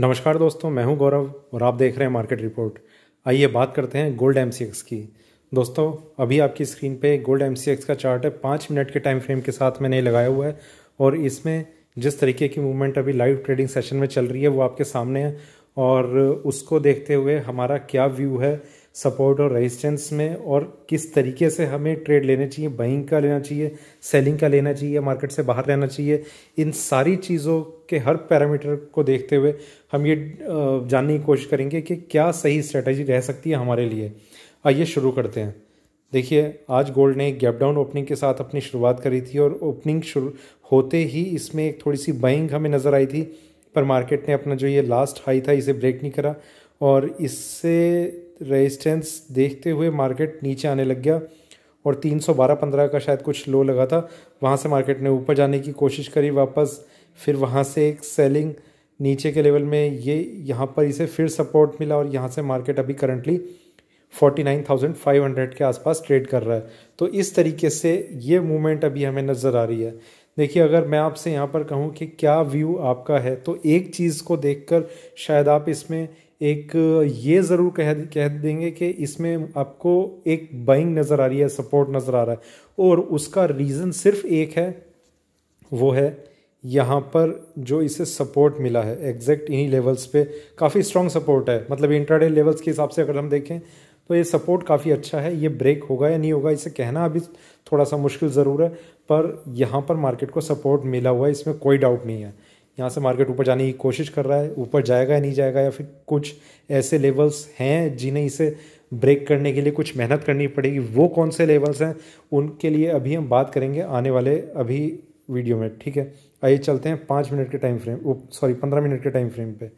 नमस्कार दोस्तों मैं हूं गौरव और आप देख रहे हैं मार्केट रिपोर्ट आइए बात करते हैं गोल्ड एम की दोस्तों अभी आपकी स्क्रीन पे गोल्ड एम का चार्ट है पाँच मिनट के टाइम फ्रेम के साथ मैंने लगाया हुआ है और इसमें जिस तरीके की मूवमेंट अभी लाइव ट्रेडिंग सेशन में चल रही है वो आपके सामने है और उसको देखते हुए हमारा क्या व्यू है सपोर्ट और रेजिस्टेंस में और किस तरीके से हमें ट्रेड लेने चाहिए बाइंग का लेना चाहिए सेलिंग का लेना चाहिए मार्केट से बाहर रहना चाहिए इन सारी चीज़ों के हर पैरामीटर को देखते हुए हम ये जानने की कोशिश करेंगे कि क्या सही स्ट्रेटजी रह सकती है हमारे लिए आइए शुरू करते हैं देखिए आज गोल्ड ने गैप डाउन ओपनिंग के साथ अपनी शुरुआत करी थी और ओपनिंग शुरू होते ही इसमें एक थोड़ी सी बाइंग हमें नज़र आई थी पर मार्केट ने अपना जो ये लास्ट हाई था इसे ब्रेक नहीं करा और इससे रेजिस्टेंस देखते हुए मार्केट नीचे आने लग गया और तीन सौ बारह पंद्रह का शायद कुछ लो लगा था वहाँ से मार्केट ने ऊपर जाने की कोशिश करी वापस फिर वहाँ से एक सेलिंग नीचे के लेवल में ये यहाँ पर इसे फिर सपोर्ट मिला और यहाँ से मार्केट अभी करंटली 49,500 के आसपास ट्रेड कर रहा है तो इस तरीके से ये मूवमेंट अभी हमें नज़र आ रही है देखिए अगर मैं आपसे यहाँ पर कहूँ कि क्या व्यू आपका है तो एक चीज़ को देखकर शायद आप इसमें एक ये ज़रूर कह कह देंगे कि इसमें आपको एक बाइंग नज़र आ रही है सपोर्ट नज़र आ रहा है और उसका रीज़न सिर्फ एक है वो है यहाँ पर जो इसे सपोर्ट मिला है एग्जैक्ट इन्हीं लेवल्स पे काफ़ी स्ट्रॉन्ग सपोर्ट है मतलब इंटरडे लेवल्स के हिसाब से अगर हम देखें तो ये सपोर्ट काफ़ी अच्छा है ये ब्रेक होगा या नहीं होगा इसे कहना अभी थोड़ा सा मुश्किल ज़रूर है पर यहाँ पर मार्केट को सपोर्ट मिला हुआ है इसमें कोई डाउट नहीं है यहाँ से मार्केट ऊपर जाने की कोशिश कर रहा है ऊपर जाएगा या नहीं जाएगा या फिर कुछ ऐसे लेवल्स हैं जिन्हें इसे ब्रेक करने के लिए कुछ मेहनत करनी पड़ेगी वो कौन से लेवल्स हैं उनके लिए अभी हम बात करेंगे आने वाले अभी वीडियो में ठीक है आइए चलते हैं पाँच मिनट के टाइम फ्रेम सॉरी पंद्रह मिनट के टाइम फ्रेम पे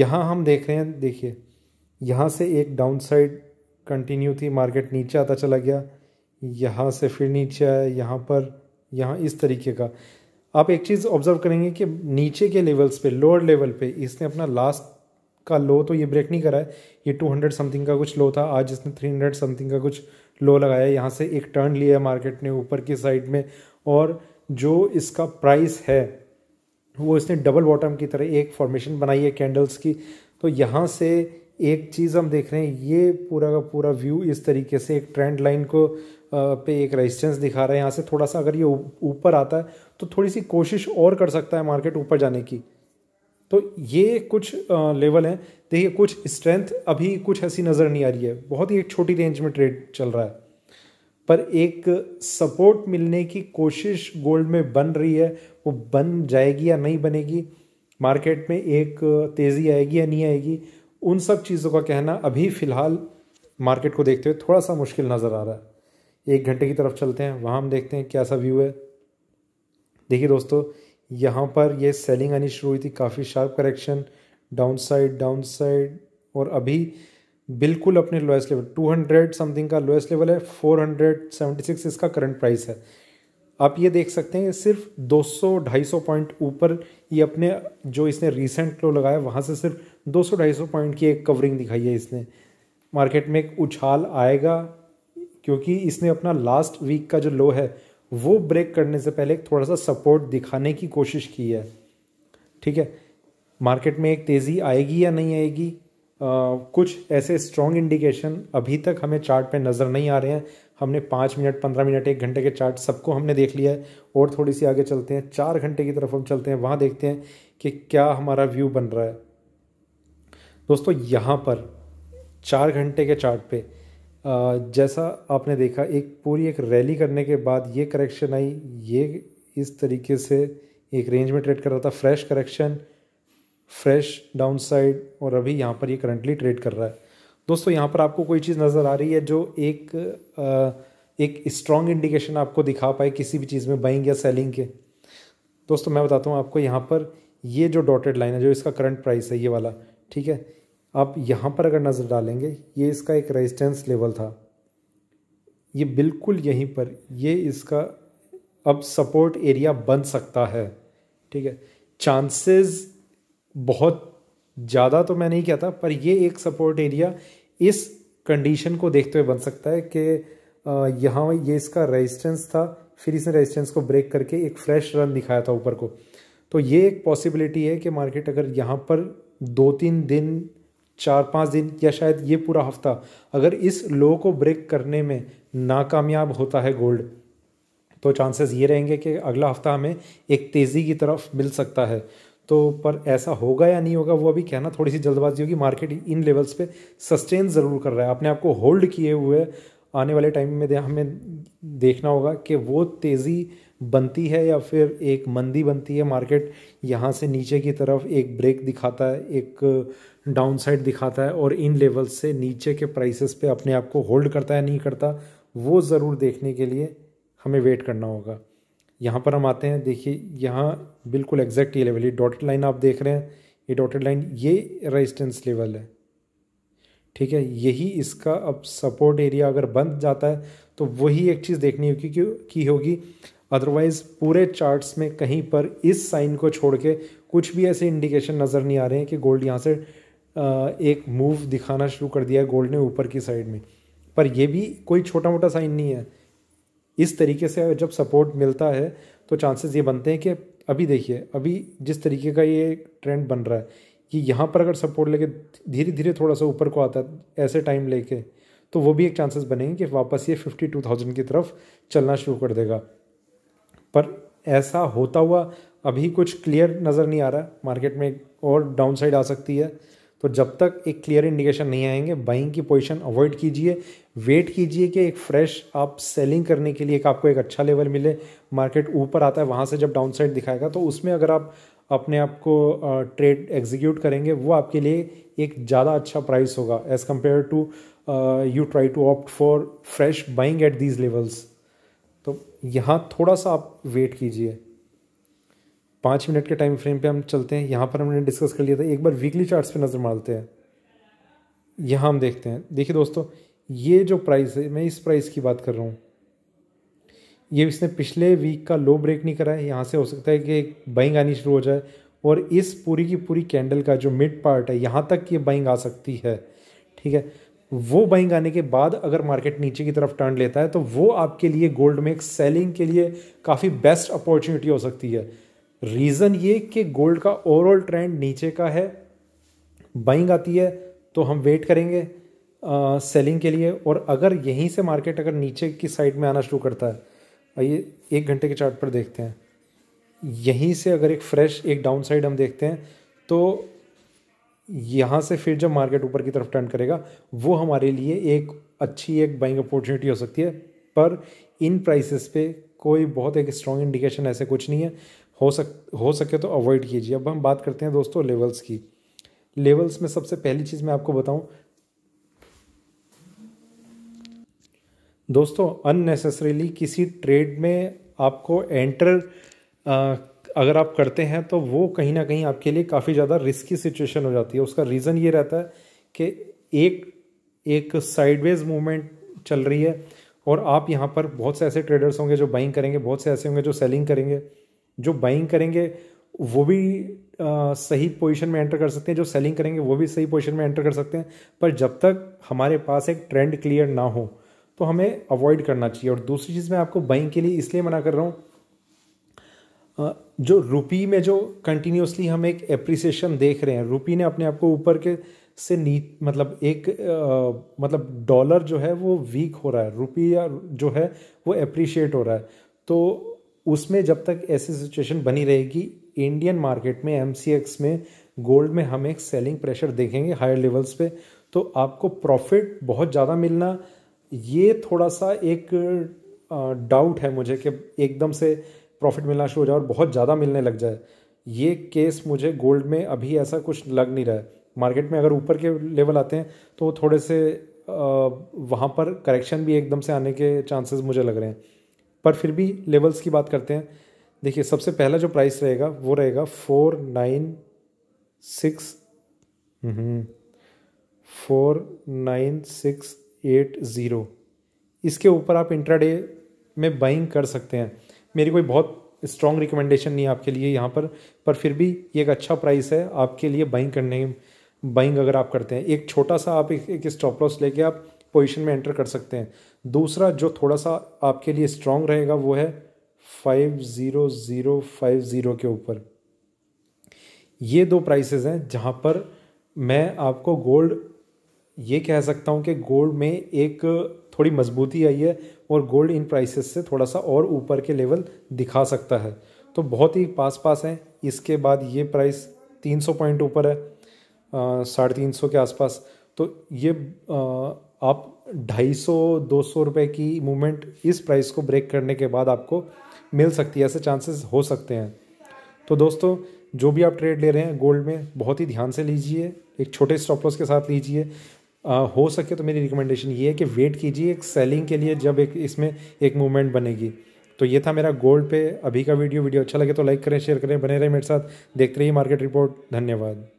यहाँ हम देख रहे हैं देखिए यहाँ से एक डाउन साइड कंटिन्यू थी मार्केट नीचे आता चला गया यहाँ से फिर नीचे आया यहाँ पर यहाँ इस तरीके का आप एक चीज़ ऑब्जर्व करेंगे कि नीचे के लेवल्स पे लोअर लेवल पे इसने अपना लास्ट का लो तो ये ब्रेक नहीं करा है ये 200 समथिंग का कुछ लो था आज इसने 300 समथिंग का कुछ लो लगाया यहाँ से एक टर्न लिया है मार्केट ने ऊपर की साइड में और जो इसका प्राइस है वो इसने डबल बॉटम की तरह एक फॉर्मेशन बनाई है कैंडल्स की तो यहाँ से एक चीज़ हम देख रहे हैं ये पूरा का पूरा व्यू इस तरीके से एक ट्रेंड लाइन को पे एक रेजिस्टेंस दिखा रहा है यहाँ से थोड़ा सा अगर ये ऊपर आता है तो थोड़ी सी कोशिश और कर सकता है मार्केट ऊपर जाने की तो ये कुछ लेवल हैं देखिए कुछ स्ट्रेंथ अभी कुछ ऐसी नज़र नहीं आ रही है बहुत ही एक छोटी रेंज में ट्रेड चल रहा है पर एक सपोर्ट मिलने की कोशिश गोल्ड में बन रही है वो बन जाएगी या नहीं बनेगी मार्केट में एक तेज़ी आएगी या नहीं आएगी उन सब चीज़ों का कहना अभी फ़िलहाल मार्केट को देखते हुए थोड़ा सा मुश्किल नज़र आ रहा है एक घंटे की तरफ चलते हैं वहाँ हम देखते हैं कैसा व्यू है देखिए दोस्तों यहाँ पर ये सेलिंग आनी शुरू हुई थी काफ़ी sharp correction down side down side और अभी बिल्कुल अपने लोएस्ट लेवल 200 समथिंग का लोएस्ट लेवल है 476 इसका करंट प्राइस है आप ये देख सकते हैं सिर्फ 200-250 पॉइंट ऊपर ये अपने जो इसने रिसेंट लो लगाया वहाँ से सिर्फ 200-250 पॉइंट की एक कवरिंग दिखाई है इसने मार्केट में एक उछाल आएगा क्योंकि इसने अपना लास्ट वीक का जो लो है वो ब्रेक करने से पहले थोड़ा सा सपोर्ट दिखाने की कोशिश की है ठीक है मार्केट में एक तेज़ी आएगी या नहीं आएगी आ, कुछ ऐसे स्ट्रॉन्ग इंडिकेशन अभी तक हमें चार्ट पे नज़र नहीं आ रहे हैं हमने पाँच मिनट पंद्रह मिनट एक घंटे के चार्ट सबको हमने देख लिया है और थोड़ी सी आगे चलते हैं चार घंटे की तरफ हम चलते हैं वहाँ देखते हैं कि क्या हमारा व्यू बन रहा है दोस्तों यहाँ पर चार घंटे के चार्ट पे जैसा आपने देखा एक पूरी एक रैली करने के बाद ये करेक्शन आई ये इस तरीके से एक रेंज में ट्रेड कर रहा था fresh correction fresh down side और अभी यहाँ पर ये करंटली ट्रेड कर रहा है दोस्तों यहाँ पर आपको कोई चीज़ नज़र आ रही है जो एक आ, एक स्ट्रॉन्ग इंडिकेशन आपको दिखा पाए किसी भी चीज़ में बाइंग या सेलिंग के दोस्तों मैं बताता हूँ आपको यहाँ पर ये जो डॉटेड लाइन है जो इसका करंट प्राइस है ये वाला ठीक है आप यहाँ पर अगर नज़र डालेंगे ये इसका एक रेजिस्टेंस लेवल था ये बिल्कुल यहीं पर ये इसका अब सपोर्ट एरिया बन सकता है ठीक है चांसेस बहुत ज़्यादा तो मैं नहीं कहता पर ये एक सपोर्ट एरिया इस कंडीशन को देखते हुए बन सकता है कि यहाँ ये इसका रेजिस्टेंस था फिर इसने रेजिस्टेंस को ब्रेक करके एक फ्रेश रन दिखाया था ऊपर को तो ये एक पॉसिबिलिटी है कि मार्केट अगर यहाँ पर दो तीन दिन चार पाँच दिन या शायद ये पूरा हफ्ता अगर इस लो को ब्रेक करने में नाकामयाब होता है गोल्ड तो चांसेस ये रहेंगे कि अगला हफ्ता हमें एक तेज़ी की तरफ मिल सकता है तो पर ऐसा होगा या नहीं होगा वो अभी कहना थोड़ी सी जल्दबाजी होगी मार्केट इन लेवल्स पे सस्टेन ज़रूर कर रहा है अपने आप को होल्ड किए हुए आने वाले टाइम में हमें देखना होगा कि वो तेज़ी बनती है या फिर एक मंदी बनती है मार्केट यहाँ से नीचे की तरफ एक ब्रेक दिखाता है एक डाउन साइड दिखाता है और इन लेवल्स से नीचे के प्राइसेस पे अपने आप को होल्ड करता है नहीं करता वो ज़रूर देखने के लिए हमें वेट करना होगा यहाँ पर हम आते हैं देखिए यहाँ बिल्कुल एग्जैक्ट ये लेवल ये डॉटेड लाइन आप देख रहे हैं ये डॉटेड लाइन ये रेजिस्टेंस लेवल है ठीक है यही इसका अब सपोर्ट एरिया अगर बन जाता है तो वही एक चीज़ देखनी होगी क्यों की होगी अदरवाइज़ पूरे चार्ट्स में कहीं पर इस साइन को छोड़ के कुछ भी ऐसे इंडिकेशन नज़र नहीं आ रहे हैं कि गोल्ड यहाँ से एक मूव दिखाना शुरू कर दिया है गोल्ड ने ऊपर की साइड में पर यह भी कोई छोटा मोटा साइन नहीं है इस तरीके से जब सपोर्ट मिलता है तो चांसेस ये बनते हैं कि अभी देखिए अभी जिस तरीके का ये ट्रेंड बन रहा है कि यहाँ पर अगर सपोर्ट लेके धीरे धीरे थोड़ा सा ऊपर को आता है ऐसे टाइम लेके तो वो भी एक चांसेस बनेंगे कि वापस ये फिफ्टी टू थाउजेंड की तरफ चलना शुरू कर देगा पर ऐसा होता हुआ अभी कुछ क्लियर नज़र नहीं आ रहा मार्केट में और डाउन साइड आ सकती है तो जब तक एक क्लियर इंडिकेशन नहीं आएंगे बाइंग की पोजीशन अवॉइड कीजिए वेट कीजिए कि एक फ्रेश आप सेलिंग करने के लिए एक आपको एक अच्छा लेवल मिले मार्केट ऊपर आता है वहाँ से जब डाउन साइड दिखाएगा तो उसमें अगर आप अपने आप को ट्रेड एग्जीक्यूट करेंगे वो आपके लिए एक ज़्यादा अच्छा प्राइस होगा as compare to you try to opt for fresh buying at these levels तो यहाँ थोड़ा सा आप वेट कीजिए पाँच मिनट के टाइम फ्रेम पे हम चलते हैं यहाँ पर हमने डिस्कस कर लिया था एक बार वीकली चार्ट्स पे नज़र मारते हैं यहाँ हम देखते हैं देखिए दोस्तों ये जो प्राइस है मैं इस प्राइस की बात कर रहा हूँ ये इसने पिछले वीक का लो ब्रेक नहीं करा है यहाँ से हो सकता है कि बाइंग आनी शुरू हो जाए और इस पूरी की पूरी कैंडल का जो मिड पार्ट है यहाँ तक ये बाइंग आ सकती है ठीक है वो बाइंग आने के बाद अगर मार्केट नीचे की तरफ टर्न लेता है तो वो आपके लिए गोल्ड में एक सेलिंग के लिए काफ़ी बेस्ट अपॉर्चुनिटी हो सकती है रीज़न ये कि गोल्ड का ओवरऑल ट्रेंड नीचे का है बाइंग आती है तो हम वेट करेंगे आ, सेलिंग के लिए और अगर यहीं से मार्केट अगर नीचे की साइड में आना शुरू करता है आइए एक घंटे के चार्ट पर देखते हैं यहीं से अगर एक फ्रेश एक डाउन साइड हम देखते हैं तो यहाँ से फिर जब मार्केट ऊपर की तरफ टर्न करेगा वो हमारे लिए एक अच्छी एक बाइंग अपॉर्चुनिटी हो सकती है पर इन प्राइसेस पे कोई बहुत एक स्ट्रॉन्ग इंडिकेशन ऐसे कुछ नहीं है हो सक हो सके तो अवॉइड कीजिए अब हम बात करते हैं दोस्तों लेवल्स की लेवल्स में सबसे पहली चीज़ मैं आपको बताऊं दोस्तों अननेसेसरीली किसी ट्रेड में आपको एंटर अगर आप करते हैं तो वो कहीं ना कहीं आपके लिए काफ़ी ज़्यादा रिस्की सिचुएशन हो जाती है उसका रीज़न ये रहता है कि एक एक साइडवेज मूवमेंट चल रही है और आप यहाँ पर बहुत से ऐसे ट्रेडर्स होंगे जो बाइंग करेंगे बहुत से ऐसे होंगे जो सेलिंग करेंगे जो बाइंग करेंगे वो भी आ, सही पोजीशन में एंटर कर सकते हैं जो सेलिंग करेंगे वो भी सही पोजीशन में एंटर कर सकते हैं पर जब तक हमारे पास एक ट्रेंड क्लियर ना हो तो हमें अवॉइड करना चाहिए और दूसरी चीज़ मैं आपको बाइंग के लिए इसलिए मना कर रहा हूँ जो रुपी में जो कंटिन्यूसली हम एक एप्रिसिएशन देख रहे हैं रुपी ने अपने आप को ऊपर के से नी मतलब एक आ, मतलब डॉलर जो है वो वीक हो रहा है रुपया जो है वो अप्रिशिएट हो रहा है तो उसमें जब तक ऐसी सिचुएशन बनी रहेगी इंडियन मार्केट में एम में गोल्ड में हम एक सेलिंग प्रेशर देखेंगे हायर लेवल्स पे तो आपको प्रॉफिट बहुत ज़्यादा मिलना ये थोड़ा सा एक डाउट है मुझे कि एकदम से प्रॉफिट मिलना शुरू हो जाए और बहुत ज़्यादा मिलने लग जाए ये केस मुझे गोल्ड में अभी ऐसा कुछ लग नहीं रहा है मार्केट में अगर ऊपर के लेवल आते हैं तो थोड़े से वहाँ पर करेक्शन भी एकदम से आने के चांसेस मुझे लग रहे हैं पर फिर भी लेवल्स की बात करते हैं देखिए सबसे पहला जो प्राइस रहेगा वो रहेगा four nine six four nine six eight zero इसके ऊपर आप इंट्राडे में बाइंग कर सकते हैं मेरी कोई बहुत स्ट्रॉन्ग रिकमेंडेशन नहीं है आपके लिए यहाँ पर पर फिर भी ये एक अच्छा प्राइस है आपके लिए बाइंग करने बाइंग अगर आप करते हैं एक छोटा सा आप एक, एक स्टॉप लॉस लेके आप पोजीशन में एंटर कर सकते हैं दूसरा जो थोड़ा सा आपके लिए स्ट्रॉन्ग रहेगा वो है five zero zero five zero के ऊपर ये दो प्राइसेस हैं जहाँ पर मैं आपको गोल्ड ये कह सकता हूँ कि गोल्ड में एक थोड़ी मजबूती आई है और गोल्ड इन प्राइसेस से थोड़ा सा और ऊपर के लेवल दिखा सकता है तो बहुत ही पास पास है इसके बाद ये प्राइस 300 पॉइंट ऊपर है साढ़े तीन सौ के आसपास तो ये आ, आप ढाई सौ दो सौ रुपये की मूवमेंट इस प्राइस को ब्रेक करने के बाद आपको मिल सकती है ऐसे चांसेस हो सकते हैं तो दोस्तों जो भी आप ट्रेड ले रहे हैं गोल्ड में बहुत ही ध्यान से लीजिए एक छोटे स्टॉप लॉस के साथ लीजिए आ, हो सके तो मेरी रिकमेंडेशन ये है कि वेट कीजिए एक सेलिंग के लिए जब एक इसमें एक मूवमेंट बनेगी तो ये था मेरा गोल्ड पे अभी का वीडियो वीडियो अच्छा लगे तो लाइक करें शेयर करें बने रहें मेरे साथ देखते रहिए मार्केट रिपोर्ट धन्यवाद